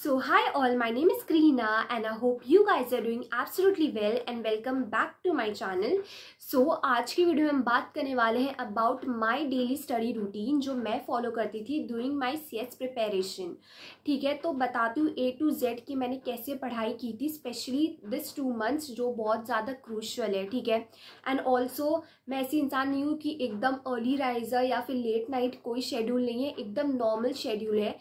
So hi all, my name is krina and I hope you guys are doing absolutely well and welcome back to my channel. So aaj ki video mein हम बात करने वाले हैं about my daily study routine jo main follow karti thi during my CS preparation. theek hai to batati hu A to Z ki maine kaise padhai ki thi specially this two months jo bahut zyada crucial hai theek hai and also main ऐसी insaan nahi hu ki ekdam early riser ya fir late night koi schedule nahi hai ekdam normal schedule hai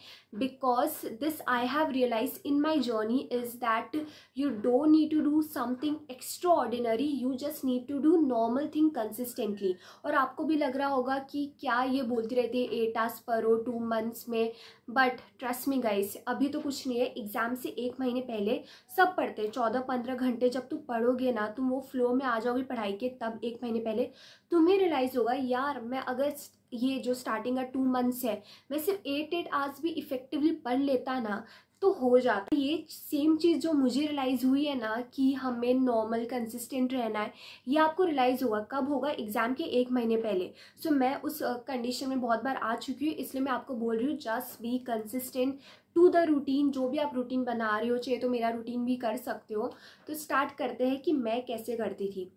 because this I have have realized in my journey is that you don't need to do something extraordinary you just need to do normal thing consistently और आपको भी लग रहा होगा कि क्या ये बोलते रहते हैं एट आवर्स पर हो टू मंथ्स में बट ट्रस्ट मी गाइस अभी तो कुछ नहीं है एग्ज़ाम से एक महीने पहले सब पढ़ते हैं चौदह पंद्रह घंटे जब तुम पढ़ोगे ना तुम वो फ्लो में आ जाओगे पढ़ाई के तब एक महीने पहले तुम्हें रियलाइज़ होगा यार मैं अगर ये जो स्टार्टिंग का टू मंथ्स है मैं सिर्फ एट एट आवर्स भी इफ़ेक्टिवली पढ़ लेता ना तो हो जाता ये सेम चीज़ जो मुझे रियलाइज़ हुई है ना कि हमें नॉर्मल कंसिस्टेंट रहना है ये आपको रियलाइज़ होगा कब होगा एग्ज़ाम के एक महीने पहले सो so, मैं उस कंडीशन uh, में बहुत बार आ चुकी हूँ इसलिए मैं आपको बोल रही हूँ just be consistent to the routine जो भी आप रूटीन बना रहे हो चाहे तो मेरा रूटीन भी कर सकते हो तो स्टार्ट करते हैं कि मैं कैसे करती थी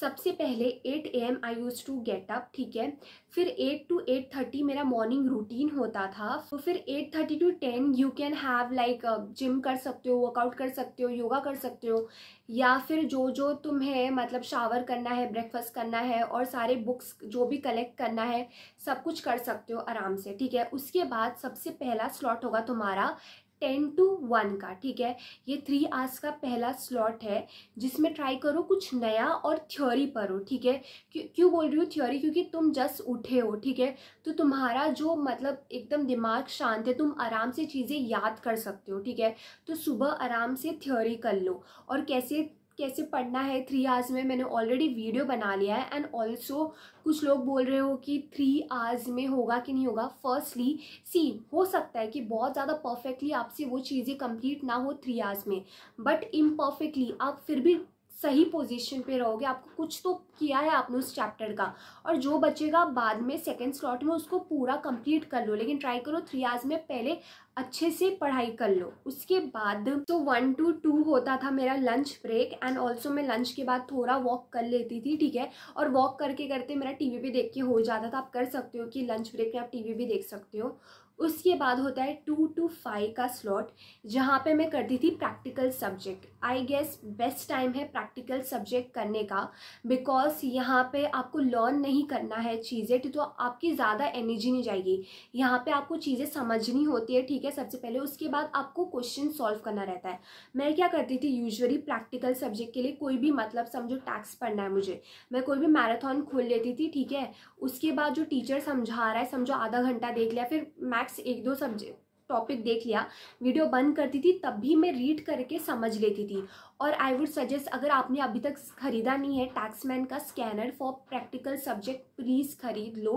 सबसे पहले 8 A M I use to get up ठीक है फिर 8 टू 8:30 मेरा मॉर्निंग रूटीन होता था तो फिर 8:30 to ten you can have like gym कर सकते हो वर्कआउट कर सकते हो योगा कर सकते हो या फिर जो जो तुम्हें मतलब शावर करना है ब्रेकफास्ट करना है और सारे बुक्स जो भी कलेक्ट करना है सब कुछ कर सकते हो आराम से ठीक है उसके बाद सबसे पहला स्लॉट होगा तुम्हारा टेन टू वन का ठीक है ये थ्री आर्स का पहला स्लॉट है जिसमें ट्राई करो कुछ नया और थ्योरी पढ़ो ठीक है क्यों क्यों बोल रही हूँ थ्योरी क्योंकि तुम जस्ट उठे हो ठीक है तो तुम्हारा जो मतलब एकदम दिमाग शांत है तुम आराम से चीज़ें याद कर सकते हो ठीक है तो सुबह आराम से थ्योरी कर लो और कैसे कैसे पढ़ना है थ्री आवर्स में मैंने ऑलरेडी वीडियो बना लिया है एंड ऑल्सो कुछ लोग बोल रहे हो कि थ्री आवर्स में होगा कि नहीं होगा फर्स्टली सी हो सकता है कि बहुत ज़्यादा परफेक्टली आपसे वो चीज़ें कंप्लीट ना हो थ्री आवर्स में बट इम्परफेक्टली आप फिर भी सही पोजीशन पे रहोगे आपको कुछ तो किया है आपने उस चैप्टर का और जो बचेगा बाद में सेकेंड स्लॉट में उसको पूरा कंप्लीट कर लो लेकिन ट्राई करो थ्री आवर्स में पहले अच्छे से पढ़ाई कर लो उसके बाद तो वन टू टू होता था मेरा लंच ब्रेक एंड ऑल्सो मैं लंच के बाद थोड़ा वॉक कर लेती थी ठीक है और वॉक करके करते मेरा टीवी भी देख के हो जाता था आप कर सकते हो कि लंच ब्रेक में आप टीवी भी देख सकते हो उसके बाद होता है टू टू फाइव का स्लॉट जहाँ पे मैं करती थी practical subject I guess best time है प्रैक्टिकल सब्जेक्ट करने का बिकॉज यहाँ पे आपको लर्न नहीं करना है चीज़ें तो आपकी ज़्यादा एनर्जी नहीं जाएगी यहाँ पे आपको चीज़ें समझनी होती है ठीक है सबसे पहले उसके बाद आपको क्वेश्चन सॉल्व करना रहता है मैं क्या करती थी यूजली प्रैक्टिकल सब्जेक्ट के लिए कोई भी मतलब समझो टैक्स पढ़ना है मुझे मैं कोई भी मैराथन खोल लेती थी ठीक है उसके बाद जो टीचर समझा रहा है समझो आधा घंटा देख लिया फिर मैं मैक्स एक दो सब्जेक्ट टॉपिक देख लिया वीडियो बंद करती थी तब भी मैं रीड करके समझ लेती थी और आई वुड सजेस्ट अगर आपने अभी तक खरीदा नहीं है टैक्समैन का scanner for practical subject please खरीद लो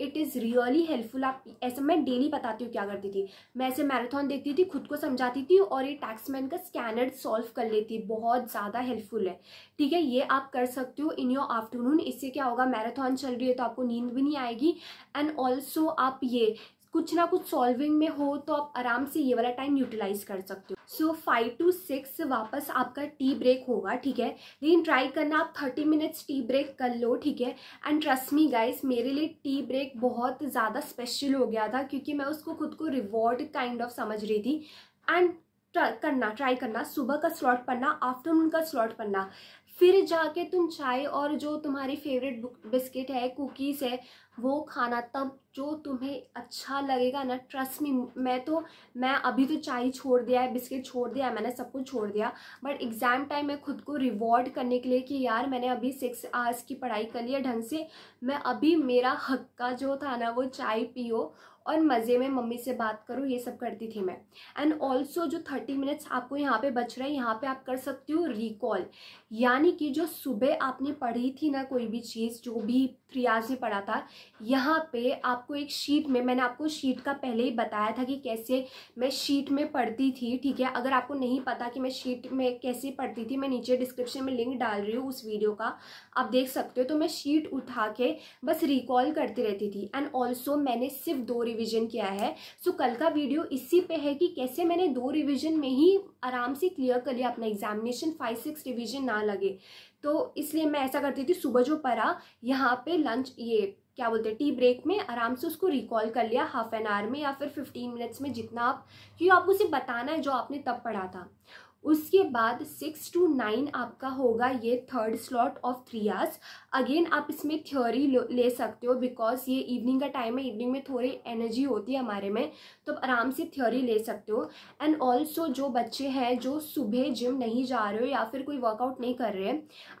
इट इज़ रियली हेल्पफुल आप ऐसे मैं डेली बताती हूँ क्या करती थी मैं ऐसे मैराथन देखती थी खुद को समझाती थी और ये टैक्समैन का स्कैनर सॉल्व कर लेती बहुत ज़्यादा हेल्पफुल है ठीक है ये आप कर सकते हो इन योर आफ्टरनून इससे क्या होगा मैराथन चल रही है तो आपको नींद भी नहीं आएगी एंड ऑल्सो आप ये कुछ ना कुछ सॉल्विंग में हो तो आप आराम से ये वाला टाइम यूटिलाइज कर सकते हो सो फाइव टू सिक्स वापस आपका टी ब्रेक होगा ठीक है लेकिन ट्राई करना आप थर्टी मिनट्स टी ब्रेक कर लो ठीक है एंड ट्रस्ट मी गाइस मेरे लिए टी ब्रेक बहुत ज़्यादा स्पेशल हो गया था क्योंकि मैं उसको खुद को रिवॉर्ड काइंड ऑफ समझ रही थी एंड करना ट्राई करना सुबह का स्लॉट पढ़ना आफ्टरनून का स्लॉट पढ़ना फिर जाके तुम चाय और जो तुम्हारी फेवरेट बिस्किट है कुकीज़ है वो खाना तब जो तुम्हें अच्छा लगेगा ना ट्रस्ट मी मैं तो मैं अभी तो चाय छोड़ दिया है बिस्किट छोड़ दिया है मैंने सब कुछ छोड़ दिया बट एग्ज़ाम टाइम मैं खुद को रिवॉर्ड करने के लिए कि यार मैंने अभी सिक्स आवर्स की पढ़ाई कर ली है ढंग से मैं अभी मेरा हक का जो था ना वो चाय पियो और मज़े में मम्मी से बात करूँ ये सब करती थी मैं एंड ऑल्सो जो थर्टी मिनट्स आपको यहाँ पे बच रहा है यहाँ पे आप कर सकती हो रिकॉल यानी कि जो सुबह आपने पढ़ी थी ना कोई भी चीज़ जो भी प्रयास में पढ़ा था यहाँ पे आपको एक शीट में मैंने आपको शीट का पहले ही बताया था कि कैसे मैं शीट में पढ़ती थी ठीक है अगर आपको नहीं पता कि मैं शीट में कैसे पढ़ती थी मैं नीचे डिस्क्रिप्शन में लिंक डाल रही हूँ उस वीडियो का आप देख सकते हो तो मैं शीट उठा के बस रिकॉल करती रहती थी एंड ऑल्सो मैंने सिर्फ दो रिविजन किया है सो कल का वीडियो इसी पे है कि कैसे मैंने दो रिविजन में ही आराम से क्लियर कर लिया अपना एग्जामिनेशन फाइव सिक्स रिविजन ना लगे तो इसलिए मैं ऐसा करती थी सुबह जो पढ़ा यहाँ पे लंच ये क्या बोलते हैं टी ब्रेक में आराम से उसको रिकॉल कर लिया हाफ एन आवर में या फिर फिफ्टीन मिनट्स में जितना आप क्योंकि आपको सिर्फ बताना है जो आपने तब पढ़ा था उसके बाद सिक्स टू नाइन आपका होगा ये third slot of three hours again आप इसमें थ्योरी ले सकते हो बिकॉज ये इवनिंग का टाइम है इवनिंग में थोड़ी एनर्जी होती है हमारे में तो आप आराम से थ्योरी ले सकते हो एंड ऑल्सो जो बच्चे हैं जो सुबह जिम नहीं जा रहे हो या फिर कोई वर्कआउट नहीं कर रहे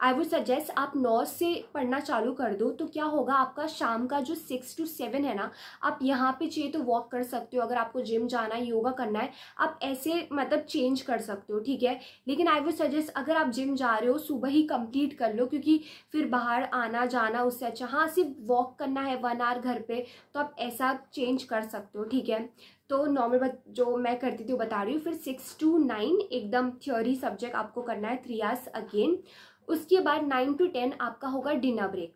आई वुड सजेस्ट आप नौ से पढ़ना चालू कर दो तो क्या होगा आपका शाम का जो सिक्स टू सेवन है ना आप यहाँ पर चाहिए तो वॉक कर सकते हो अगर आपको जिम जाना है योगा करना है आप ऐसे मतलब चेंज कर सकते हो ठीक ठीक है लेकिन आई वुड सजेस्ट अगर आप जिम जा रहे हो सुबह ही कंप्लीट कर लो क्योंकि फिर बाहर आना जाना उससे अच्छा हाँ सिर्फ वॉक करना है वन आवर घर पे तो आप ऐसा चेंज कर सकते हो ठीक है तो नॉर्मल जो मैं करती थी वो बता रही हूँ फिर सिक्स टू नाइन एकदम थ्योरी सब्जेक्ट आपको करना है थ्री आर्स अगेन उसके बाद नाइन टू टेन आपका होगा dinner break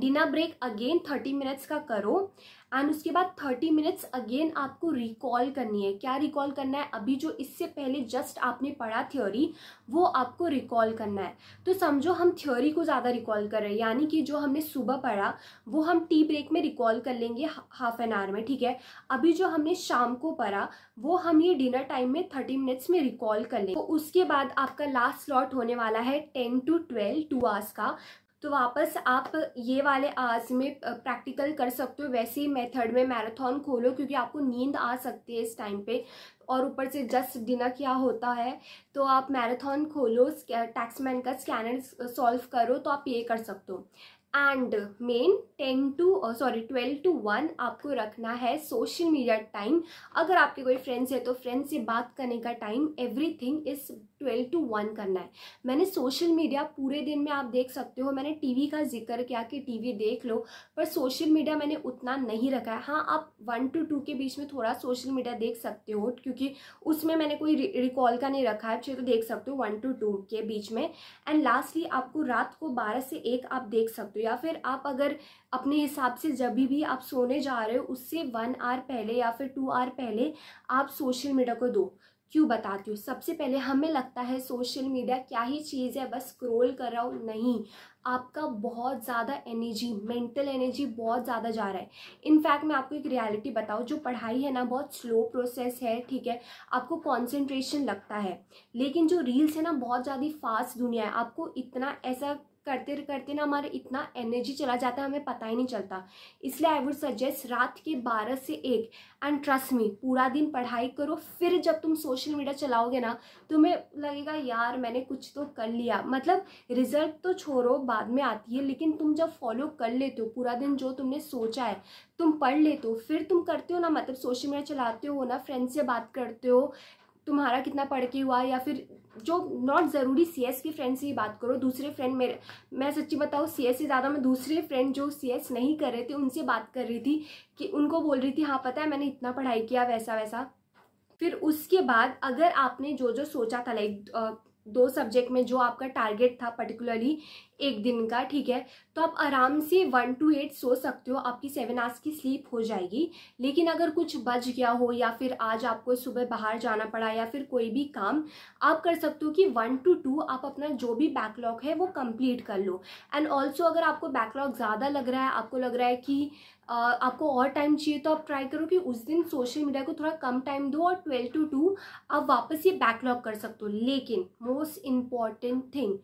dinner break again thirty minutes का करो एंड उसके बाद थर्टी मिनट्स अगेन आपको रिकॉल करनी है क्या रिकॉल करना है अभी जो इससे पहले जस्ट आपने पढ़ा थ्योरी वो आपको रिकॉल करना है तो समझो हम थ्योरी को ज़्यादा रिकॉल कर रहे हैं यानी कि जो हमने सुबह पढ़ा वो हम टी ब्रेक में रिकॉल कर लेंगे हाफ एन आवर में ठीक है अभी जो हमने शाम को पढ़ा वो हम ये डिनर टाइम में थर्टी मिनट्स में रिकॉल कर लेंगे तो उसके बाद आपका लास्ट स्लॉट होने वाला है ten to twelve two hours का तो वापस आप ये वाले आज में प्रैक्टिकल कर सकते हो वैसे ही मेथड में मैराथन खोलो क्योंकि आपको नींद आ सकती है इस टाइम पे और ऊपर से जस्ट डिनर क्या होता है तो आप मैराथन खोलो टैक्समैन का स्कैनर सॉल्व करो तो आप ये कर सकते हो and main ten to sorry twelve to one आपको रखना है सोशल मीडिया टाइम अगर आपके कोई फ्रेंड्स है तो फ्रेंड से बात करने का time everything is twelve to one करना है मैंने सोशल मीडिया पूरे दिन में आप देख सकते हो मैंने टीवी का जिक्र किया कि टीवी देख लो पर सोशल मीडिया मैंने उतना नहीं रखा है हाँ आप वन टू टू के बीच में थोड़ा सोशल मीडिया देख सकते हो क्योंकि उसमें मैंने कोई रिकॉल का नहीं रखा है तो देख सकते हो वन टू टू के बीच में एंड लास्टली आपको रात को बारह से एक आप देख सकते हो हो या फिर आप अगर अपने हिसाब से जब भी आप सोने जा रहे हो उससे वन आवर पहले या फिर टू आवर पहले आप सोशल मीडिया को दो क्यों बताती हूँ सबसे पहले हमें लगता है सोशल मीडिया क्या ही चीज़ है बस स्क्रोल कर रहा हूँ नहीं आपका बहुत ज़्यादा एनर्जी मेंटल एनर्जी बहुत ज़्यादा जा रहा है इनफैक्ट मैं आपको एक रियलिटी बताऊँ जो पढ़ाई है ना बहुत स्लो प्रोसेस है ठीक है आपको कॉन्सेंट्रेशन लगता है लेकिन जो रील्स है ना बहुत ज़्यादा फास्ट दुनिया है आपको इतना ऐसा करते करते ना हमारा इतना एनर्जी चला जाता है हमें पता ही नहीं चलता इसलिए आई वुड सजेस्ट रात के बारह से एक एंड ट्रस्ट मी पूरा दिन पढ़ाई करो फिर जब तुम सोशल मीडिया चलाओगे ना तुम्हें लगेगा यार मैंने कुछ तो कर लिया मतलब रिजल्ट तो छोड़ो बाद में आती है लेकिन तुम जब फॉलो कर लेते हो पूरा दिन जो तुमने सोचा है तुम पढ़ लेते हो फिर तुम करते हो ना मतलब सोशल मीडिया चलाते हो ना फ्रेंड से बात करते हो तुम्हारा कितना पढ़ के हुआ या फिर जो नॉट ज़रूरी सी एस की फ्रेंड से ही बात करो दूसरे फ्रेंड मेरे मैं सच्ची बताऊँ सी एस से ज़्यादा मैं दूसरे फ्रेंड जो सी एस नहीं कर रहे थे उनसे बात कर रही थी कि उनको बोल रही थी हाँ पता है मैंने इतना पढ़ाई किया वैसा वैसा फिर उसके बाद अगर आपने जो जो सोचा था लाइक दो सब्जेक्ट में जो आपका टारगेट था पर्टिकुलरली एक दिन का ठीक है तो आप आराम से वन टू एट सो सकते हो आपकी सेवन आवर्स की स्लीप हो जाएगी लेकिन अगर कुछ बच गया हो या फिर आज आपको सुबह बाहर जाना पड़ा या फिर कोई भी काम आप कर सकते हो कि वन टू टू आप अपना जो भी बैकलॉग है वो कंप्लीट कर लो एंड ऑल्सो अगर आपको बैकलॉग ज़्यादा लग रहा है आपको लग रहा है कि आपको और टाइम चाहिए तो आप ट्राई करो कि उस दिन सोशल मीडिया को थोड़ा कम टाइम दो और ट्वेल्व टू टू आप वापस ये बैकलॉग कर सकते हो लेकिन मोस्ट इम्पॉर्टेंट थिंग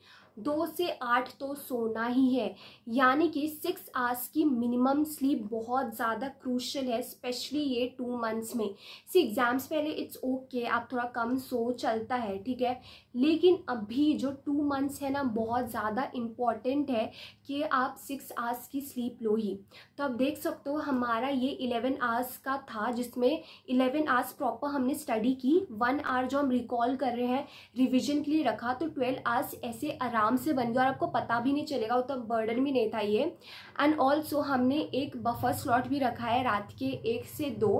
दो से आठ तो सोना ही है यानी कि सिक्स आवर्स की मिनिमम स्लीप बहुत ज़्यादा क्रूशल है स्पेशली ये टू मंथ्स में सी एग्ज़ाम्स पहले इट्स ओके okay, आप थोड़ा कम सो चलता है ठीक है लेकिन अभी जो टू मंथ्स है ना बहुत ज़्यादा इम्पॉर्टेंट है कि आप सिक्स आवर्स की स्लीप लो ही तो आप देख सकते हो हमारा ये इलेवन आवर्स का था जिसमें इलेवन आवर्स प्रॉपर हमने स्टडी की वन आवर जो हम रिकॉल कर रहे हैं रिविजन के लिए रखा तो ट्वेल्व आवर्स ऐसे आराम आराम से बन गया और आपको पता भी नहीं चलेगा उतना तो बर्डन भी नहीं था ये एंड ऑल्सो हमने एक बफर स्लॉट भी रखा है रात के एक से दो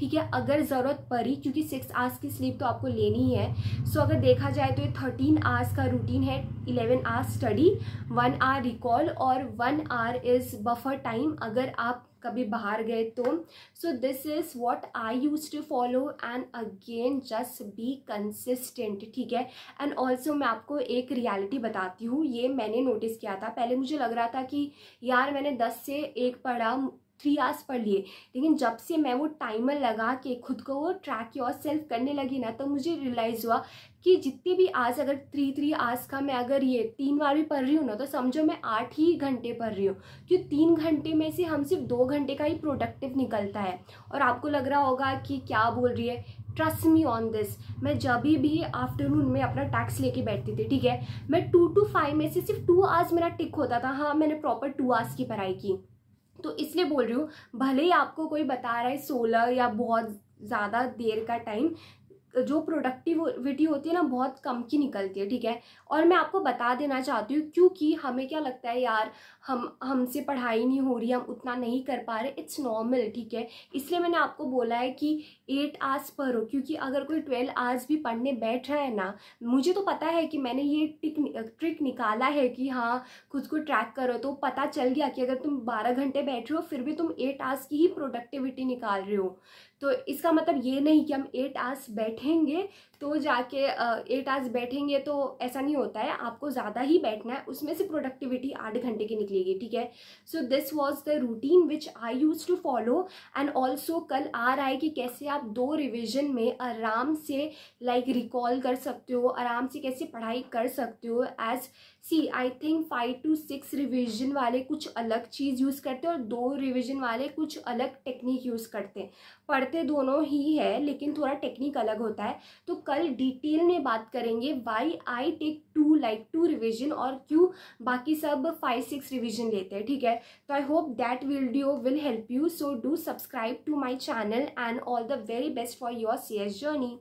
ठीक है अगर ज़रूरत पड़ी क्योंकि सिक्स आवर्स की स्लीप तो आपको लेनी ही है सो so, अगर देखा जाए तो ये थर्टीन आवर्स का रूटीन है eleven hours study one hour recall और one hour is buffer time अगर आप कभी बाहर गए तो so this is what I use to follow and again just be consistent ठीक है एंड ऑल्सो मैं आपको एक रियलिटी बताती हूँ ये मैंने नोटिस किया था पहले मुझे लग रहा था कि यार मैंने दस से एक पढ़ा थ्री आवर्स पढ़ लिए लेकिन जब से मैं वो टाइमर लगा के खुद को वो ट्रैक योर सेल्फ करने लगी ना तो मुझे रियलाइज़ हुआ कि जितने भी आज अगर थ्री थ्री आवर्स का मैं अगर ये तीन बार भी पढ़ रही हूँ ना तो समझो मैं आठ ही घंटे पढ़ रही हूँ क्यों तीन घंटे में से हम सिर्फ दो घंटे का ही प्रोडक्टिव निकलता है और आपको लग रहा होगा कि क्या बोल रही है ट्रस्ट मी ऑन दिस मैं जब भी आफ्टरनून में अपना टैक्स लेके बैठती थी ठीक है मैं टू टू फाइव में से सिर्फ टू आवर्स मेरा टिक होता था हाँ मैंने प्रॉपर टू आवर्स की पढ़ाई की तो इसलिए बोल रही हूँ भले ही आपको कोई बता रहा है सोलह या बहुत ज़्यादा देर का टाइम जो प्रोडक्टिविटी होती है ना बहुत कम की निकलती है ठीक है और मैं आपको बता देना चाहती हूँ क्योंकि हमें क्या लगता है यार हम हमसे पढ़ाई नहीं हो रही हम उतना नहीं कर पा रहे इट्स नॉर्मल ठीक है इसलिए मैंने आपको बोला है कि एट आवर्स पढ़ो क्योंकि अगर कोई ट्वेल्व आवर्स भी पढ़ने बैठ रहा है ना मुझे तो पता है कि मैंने ये टिक ट्रिक निकाला है कि हाँ खुद को ट्रैक करो तो पता चल गया कि अगर तुम बारह घंटे बैठ रहे हो फिर भी तुम एट आवर्स की ही प्रोडक्टिविटी निकाल रहे हो तो इसका मतलब ये नहीं कि हम एट आवर्स बैठेंगे तो जाके एट आवर्स बैठेंगे तो ऐसा नहीं होता है आपको ज़्यादा ही बैठना है उसमें से प्रोडक्टिविटी आठ घंटे की निकलेगी ठीक है so this was the routine which I use to follow and also कल आ रहा है कि कैसे आप दो रिविजन में आराम से लाइक like, रिकॉल कर सकते हो आराम से कैसे पढ़ाई कर सकते हो as see I think five to six revision वाले कुछ अलग चीज़ यूज़ करते हैं और दो रिविजन वाले कुछ अलग टेक्निक यूज़ करते हैं पढ़ते दोनों ही है लेकिन थोड़ा टेक्निक अलग होता है तो कल डिटेल में बात करेंगे why I take two like two revision और क्यों बाकी सब फाइव सिक्स रिविजन लेते हैं ठीक है तो I hope that video will help you so do subscribe to my channel and all the very best for your C S journey